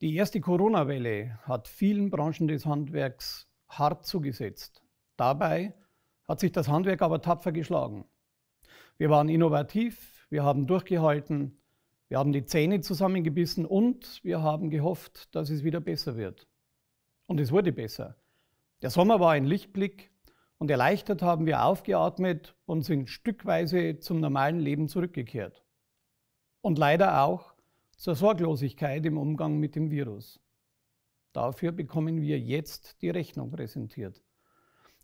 Die erste Corona-Welle hat vielen Branchen des Handwerks hart zugesetzt. Dabei hat sich das Handwerk aber tapfer geschlagen. Wir waren innovativ, wir haben durchgehalten, wir haben die Zähne zusammengebissen und wir haben gehofft, dass es wieder besser wird. Und es wurde besser. Der Sommer war ein Lichtblick und erleichtert haben wir aufgeatmet und sind stückweise zum normalen Leben zurückgekehrt. Und leider auch zur Sorglosigkeit im Umgang mit dem Virus. Dafür bekommen wir jetzt die Rechnung präsentiert.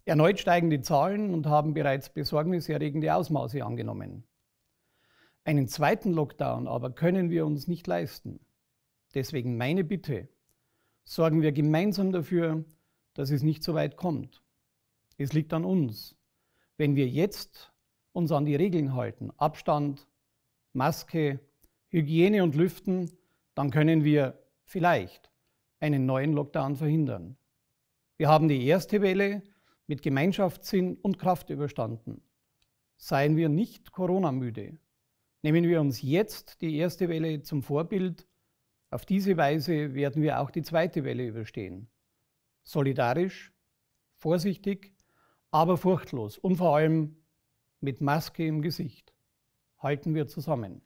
Erneut steigen die Zahlen und haben bereits besorgniserregende Ausmaße angenommen. Einen zweiten Lockdown aber können wir uns nicht leisten. Deswegen meine Bitte, sorgen wir gemeinsam dafür, dass es nicht so weit kommt. Es liegt an uns. Wenn wir jetzt uns an die Regeln halten, Abstand, Maske, Hygiene und Lüften, dann können wir vielleicht einen neuen Lockdown verhindern. Wir haben die erste Welle mit Gemeinschaftssinn und Kraft überstanden. Seien wir nicht Corona-müde. Nehmen wir uns jetzt die erste Welle zum Vorbild. Auf diese Weise werden wir auch die zweite Welle überstehen. Solidarisch, vorsichtig, aber furchtlos und vor allem mit Maske im Gesicht. Halten wir zusammen.